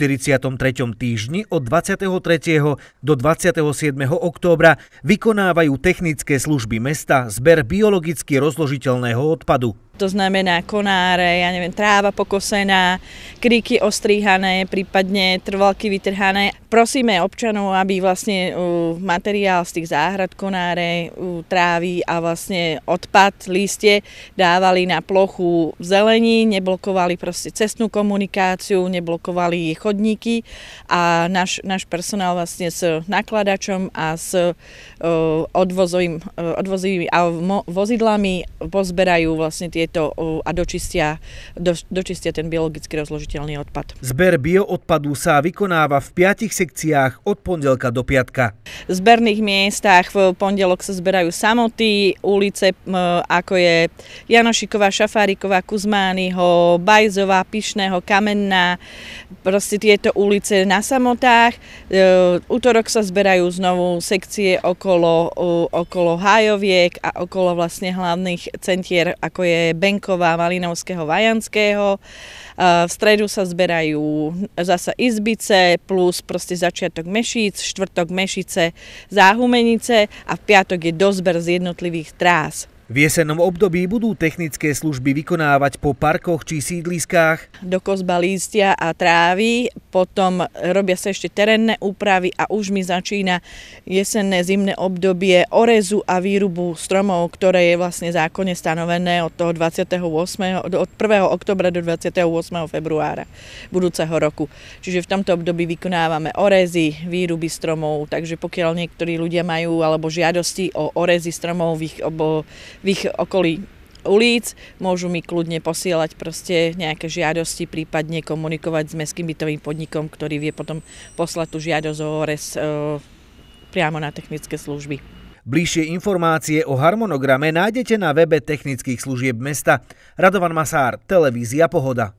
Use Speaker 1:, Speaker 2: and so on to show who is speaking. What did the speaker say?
Speaker 1: 43. týždni od 23. do 27. októbra vykonávajú technické služby mesta zber biologicky rozložiteľného odpadu
Speaker 2: to znamená konáre, ja neviem, tráva pokosená, kríky ostríhané, prípadne trvalky vytrhané. Prosíme občanov, aby vlastne materiál z tých záhrad konáre, trávy a vlastne odpad, lístie dávali na plochu v zelení, neblokovali proste cestnú komunikáciu, neblokovali chodníky a náš, náš personál vlastne s nakladačom a s odvozovým, odvozovými vozidlami pozberajú vlastne tie to a dočistia, do, dočistia ten biologicky rozložiteľný odpad.
Speaker 1: Zber bioodpadu sa vykonáva v piatich sekciách od pondelka do piatka.
Speaker 2: V zberných miestach v pondelok sa zberajú samoty, ulice ako je Janošiková, Šafáriková, Kuzmányho, Bajzová, Pišného, Kamenná, proste tieto ulice na samotách. E, útorok sa zberajú znovu sekcie okolo, okolo Hájoviek a okolo vlastne hlavných centier, ako je Benková, Malinovského, Vajanského. E, v stredu sa zberajú zasa izbice plus proste začiatok mešíc, štvrtok mešice, záhumenice a v piatok je dozber z jednotlivých trás.
Speaker 1: V jesennom období budú technické služby vykonávať po parkoch či sídliskách.
Speaker 2: Do kozba lístia a trávy, potom robia sa ešte terénne úpravy a už mi začína jesenné zimné obdobie orezu a výrubu stromov, ktoré je vlastne zákonne stanovené od, toho 28, od 1. oktobra do 28. februára budúceho roku. Čiže v tomto období vykonávame orezy, výruby stromov, takže pokiaľ niektorí ľudia majú alebo žiadosti o orezy stromov v ich obo v ich okolí ulic, môžu mi kľudne posielať proste nejaké žiadosti, prípadne komunikovať s mestským bytovým podnikom, ktorý vie potom poslať tú žiadosť o ORS e, priamo na technické služby.
Speaker 1: Bližšie informácie o harmonograme nájdete na webe technických služieb mesta. Radovan Masár, Televízia Pohoda.